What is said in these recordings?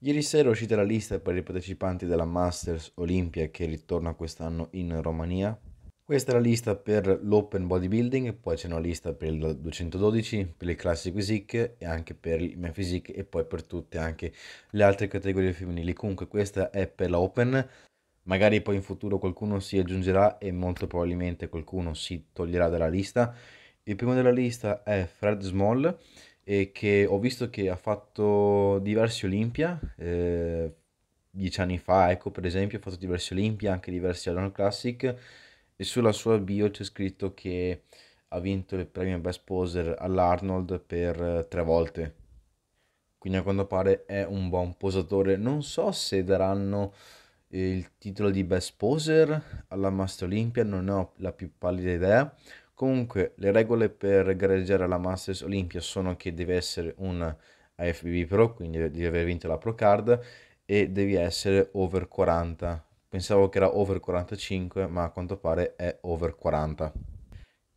Ieri sera è uscita la lista per i partecipanti della Masters Olympia che ritorna quest'anno in Romania. Questa è la lista per l'Open Bodybuilding, poi c'è una lista per il 212, per il Classic Physique e anche per il Men Physique e poi per tutte anche le altre categorie femminili. Comunque questa è per l'Open, magari poi in futuro qualcuno si aggiungerà e molto probabilmente qualcuno si toglierà dalla lista. Il primo della lista è Fred Small e che ho visto che ha fatto diversi Olimpia, eh, dieci anni fa, ecco, per esempio, ha fatto diversi Olimpia, anche diversi Arnold Classic, e sulla sua bio c'è scritto che ha vinto il premio Best Poser all'Arnold per eh, tre volte. Quindi a quanto pare è un buon posatore. Non so se daranno eh, il titolo di Best Poser alla Master Olympia, non ho la più pallida idea. Comunque le regole per gareggiare alla Masters Olympia sono che devi essere un AFBB Pro, quindi devi aver vinto la Pro Card e devi essere over 40. Pensavo che era over 45, ma a quanto pare è over 40.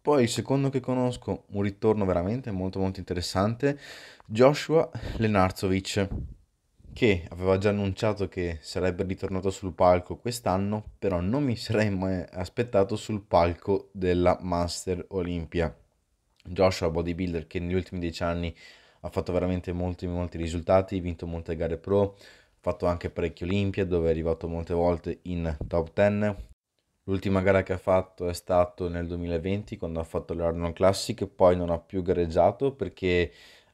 Poi il secondo che conosco, un ritorno veramente molto molto interessante, Joshua Lenarzovic che aveva già annunciato che sarebbe ritornato sul palco quest'anno, però non mi sarei mai aspettato sul palco della Master Olympia. Joshua, bodybuilder che negli ultimi dieci anni ha fatto veramente molti, molti risultati, ha vinto molte gare pro, ha fatto anche parecchie Olympia dove è arrivato molte volte in top 10. L'ultima gara che ha fatto è stato nel 2020 quando ha fatto l'Arnold Classic, poi non ha più gareggiato perché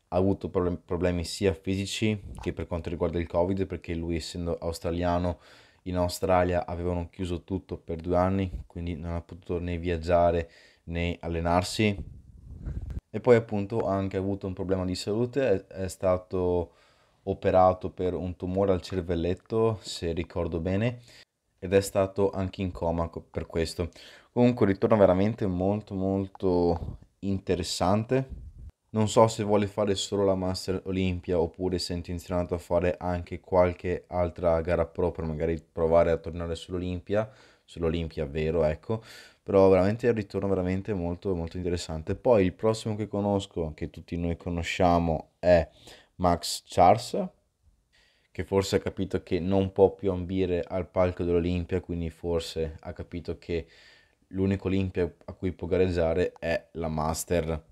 ha avuto problemi sia fisici che per quanto riguarda il Covid, perché lui essendo australiano in Australia avevano chiuso tutto per due anni, quindi non ha potuto né viaggiare né allenarsi. E poi appunto ha anche avuto un problema di salute, è, è stato operato per un tumore al cervelletto, se ricordo bene, ed è stato anche in coma per questo. Comunque ritorno veramente molto molto interessante non so se vuole fare solo la Master Olympia oppure se è intenzionato a fare anche qualche altra gara pro per magari provare a tornare sull'Olimpia, sull'Olimpia vero, ecco, però veramente è un ritorno veramente molto molto interessante. Poi il prossimo che conosco, che tutti noi conosciamo, è Max Charles, che forse ha capito che non può più ambire al palco dell'Olimpia, quindi forse ha capito che l'unico Olimpia a cui può gareggiare è la Master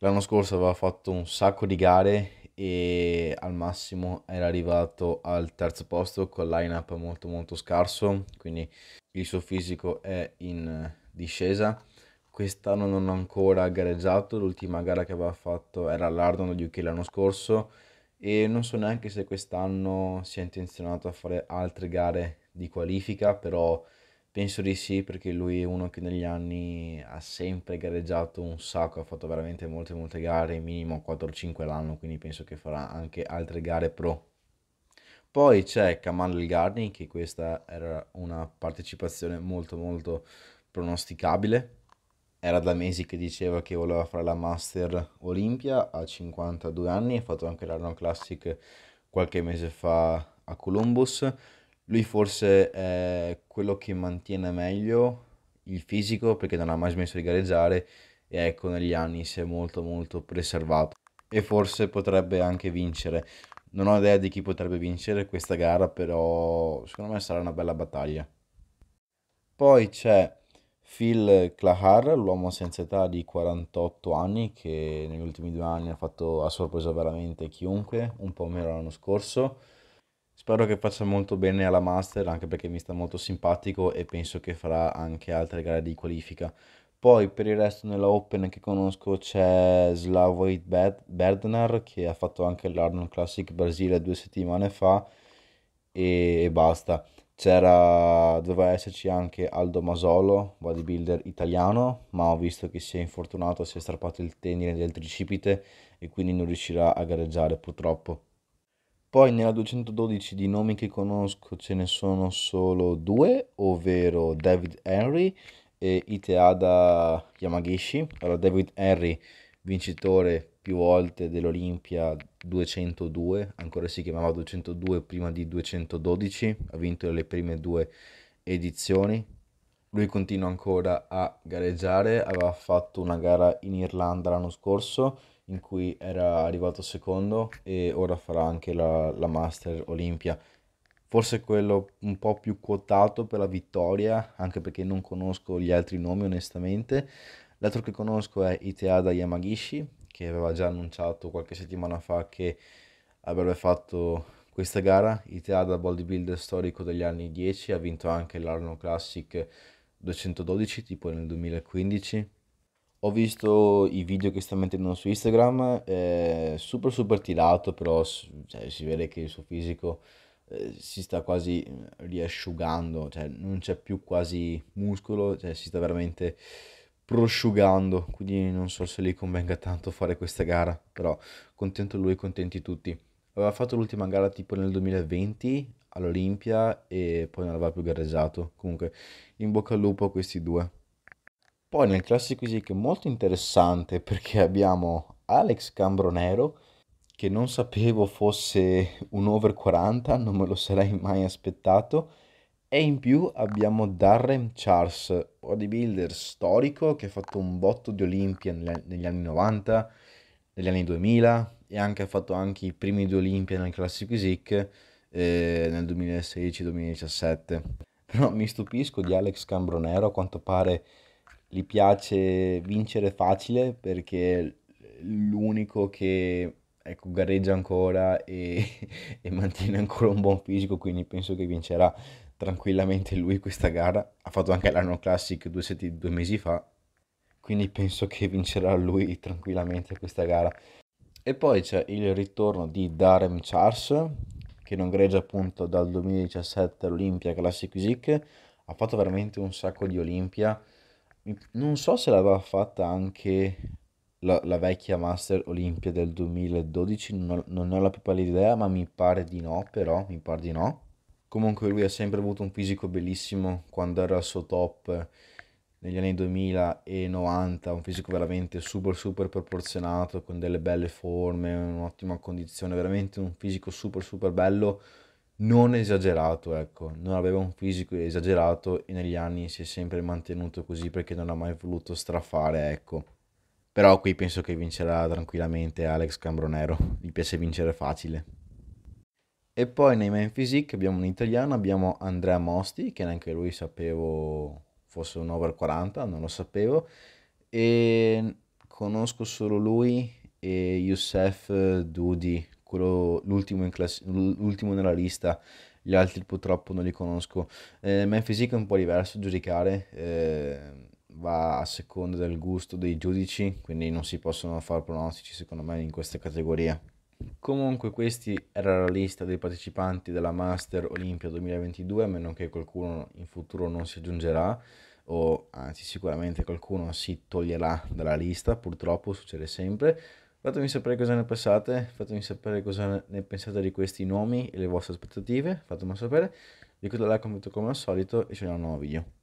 L'anno scorso aveva fatto un sacco di gare e al massimo era arrivato al terzo posto con line-up molto molto scarso, quindi il suo fisico è in discesa. Quest'anno non ha ancora gareggiato, l'ultima gara che aveva fatto era all'Ardon UK l'anno scorso e non so neanche se quest'anno sia intenzionato a fare altre gare di qualifica, però Penso di sì, perché lui è uno che negli anni ha sempre gareggiato un sacco, ha fatto veramente molte molte gare, minimo 4-5 l'anno, quindi penso che farà anche altre gare pro. Poi c'è Kamal Elgarni, che questa era una partecipazione molto molto pronosticabile. Era da mesi che diceva che voleva fare la Master Olimpia a 52 anni, ha fatto anche l'Iron Classic qualche mese fa a Columbus lui forse è quello che mantiene meglio il fisico perché non ha mai smesso di gareggiare e ecco negli anni si è molto molto preservato e forse potrebbe anche vincere. Non ho idea di chi potrebbe vincere questa gara, però secondo me sarà una bella battaglia. Poi c'è Phil Clahar, l'uomo senza età di 48 anni, che negli ultimi due anni ha fatto a sorpresa veramente chiunque, un po' meno l'anno scorso Spero che faccia molto bene alla Master, anche perché mi sta molto simpatico e penso che farà anche altre gare di qualifica. Poi per il resto nella Open che conosco c'è Slavoj Berdenar che ha fatto anche l'Arnold Classic Brasile due settimane fa e basta. C'era, doveva esserci anche Aldo Masolo, bodybuilder italiano, ma ho visto che si è infortunato, si è strappato il tendine del tricipite e quindi non riuscirà a gareggiare purtroppo. Poi nella 212 di nomi che conosco ce ne sono solo due, ovvero David Henry e Iteada Yamagishi. Allora David Henry, vincitore più volte dell'Olimpia 202, ancora si chiamava 202 prima di 212, ha vinto le prime due edizioni. Lui continua ancora a gareggiare, aveva fatto una gara in Irlanda l'anno scorso in cui era arrivato secondo e ora farà anche la, la Master Olimpia. Forse quello un po' più quotato per la vittoria, anche perché non conosco gli altri nomi onestamente. L'altro che conosco è Iteada Yamagishi, che aveva già annunciato qualche settimana fa che avrebbe fatto questa gara. Iteada, bodybuilder storico degli anni 10, ha vinto anche l'Arno Classic 212 tipo nel 2015 ho visto i video che sta mettendo su Instagram, è super super tirato, però cioè, si vede che il suo fisico eh, si sta quasi riasciugando, cioè non c'è più quasi muscolo, cioè, si sta veramente prosciugando, quindi non so se gli convenga tanto fare questa gara, però contento lui, contenti tutti. Aveva fatto l'ultima gara tipo nel 2020 all'Olimpia e poi non aveva più gareggiato, comunque in bocca al lupo a questi due. Poi nel Classic Physique è molto interessante perché abbiamo Alex Cambronero che non sapevo fosse un over 40, non me lo sarei mai aspettato. E in più abbiamo Darren Charles, bodybuilder storico che ha fatto un botto di Olimpia negli anni 90, negli anni 2000 e anche, ha fatto anche i primi due Olimpia nel Classic Physique eh, nel 2016-2017. Però mi stupisco di Alex Cambronero, a quanto pare gli piace vincere facile perché l'unico che ecco, gareggia ancora e, e, mantiene ancora un buon fisico, quindi penso che vincerà tranquillamente lui questa gara. Ha fatto anche l'Arno Classic due, set- due mesi fa, quindi penso che vincerà lui tranquillamente questa gara. E poi c'è il ritorno di Darem Charles, che non greggia appunto dal 2017 all'Olimpia Classic Physique. Ha fatto veramente un sacco di Olimpia non so se l'aveva fatta anche la, la vecchia Master Olimpia del 2012, non ho, non ho la più pallida idea, ma mi pare di no, però mi pare di no. Comunque lui ha sempre avuto un fisico bellissimo quando era al suo top eh, negli anni 2000 e 90, un fisico veramente super super proporzionato, con delle belle forme, un'ottima condizione, veramente un fisico super super bello non esagerato, ecco, non aveva un fisico esagerato e negli anni si è sempre mantenuto così perché non ha mai voluto strafare, ecco. Però qui penso che vincerà tranquillamente Alex Cambronero, gli piace vincere facile. E poi nei main physique abbiamo un italiano, abbiamo Andrea Mosti, che neanche lui sapevo fosse un over 40, non lo sapevo, e conosco solo lui e Youssef Dudi, quello, l'ultimo, class- l'ultimo, nella lista, gli altri purtroppo non li conosco. Eh, in Ica è un po' diverso giudicare, eh, va a seconda del gusto dei giudici, quindi non si possono fare pronostici secondo me in questa categoria. Comunque questa era la lista dei partecipanti della Master Olimpia 2022, a meno che qualcuno in futuro non si aggiungerà o anzi sicuramente qualcuno si toglierà dalla lista, purtroppo succede sempre. Fatemi sapere cosa ne pensate, fatemi sapere cosa ne pensate di questi nomi e le vostre aspettative, fatemelo sapere. Ricordate like, commento come al solito e ci vediamo in un nuovo video.